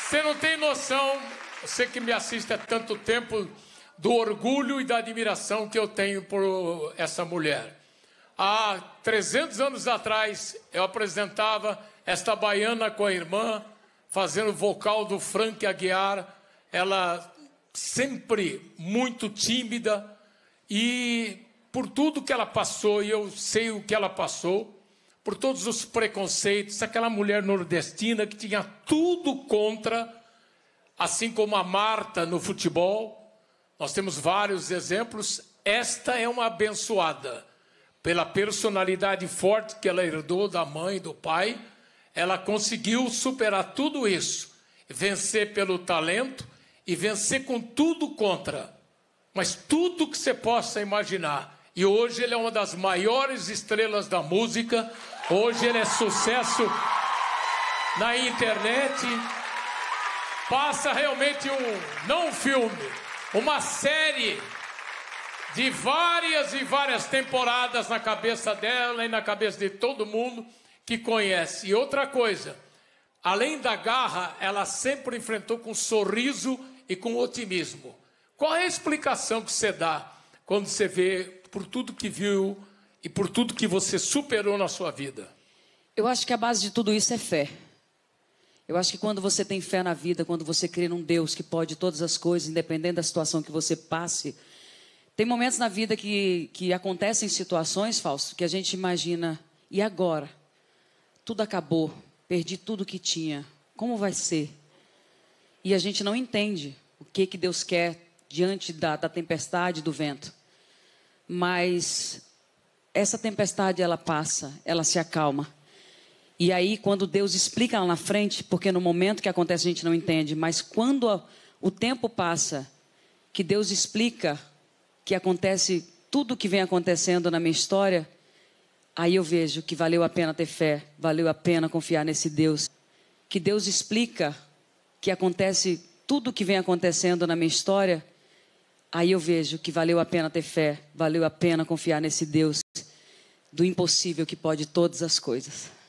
Você não tem noção, você que me assiste há tanto tempo, do orgulho e da admiração que eu tenho por essa mulher. Há 300 anos atrás, eu apresentava esta baiana com a irmã, fazendo vocal do Frank Aguiar. Ela sempre muito tímida e por tudo que ela passou, e eu sei o que ela passou, por todos os preconceitos, aquela mulher nordestina que tinha tudo contra, assim como a Marta no futebol. Nós temos vários exemplos. Esta é uma abençoada pela personalidade forte que ela herdou da mãe e do pai. Ela conseguiu superar tudo isso, vencer pelo talento e vencer com tudo contra. Mas tudo que você possa imaginar e hoje ele é uma das maiores estrelas da música. Hoje ele é sucesso na internet. Passa realmente um, não um filme, uma série de várias e várias temporadas na cabeça dela e na cabeça de todo mundo que conhece. E outra coisa, além da garra, ela sempre enfrentou com sorriso e com otimismo. Qual é a explicação que você dá quando você vê por tudo que viu e por tudo que você superou na sua vida? Eu acho que a base de tudo isso é fé. Eu acho que quando você tem fé na vida, quando você crê num Deus que pode todas as coisas, independente da situação que você passe, tem momentos na vida que, que acontecem situações, Fausto, que a gente imagina, e agora? Tudo acabou, perdi tudo que tinha, como vai ser? E a gente não entende o que, que Deus quer diante da, da tempestade, do vento. Mas essa tempestade ela passa, ela se acalma. E aí quando Deus explica lá na frente, porque no momento que acontece a gente não entende, mas quando o tempo passa, que Deus explica que acontece tudo o que vem acontecendo na minha história, aí eu vejo que valeu a pena ter fé, valeu a pena confiar nesse Deus. Que Deus explica que acontece tudo o que vem acontecendo na minha história, Aí eu vejo que valeu a pena ter fé, valeu a pena confiar nesse Deus do impossível que pode todas as coisas.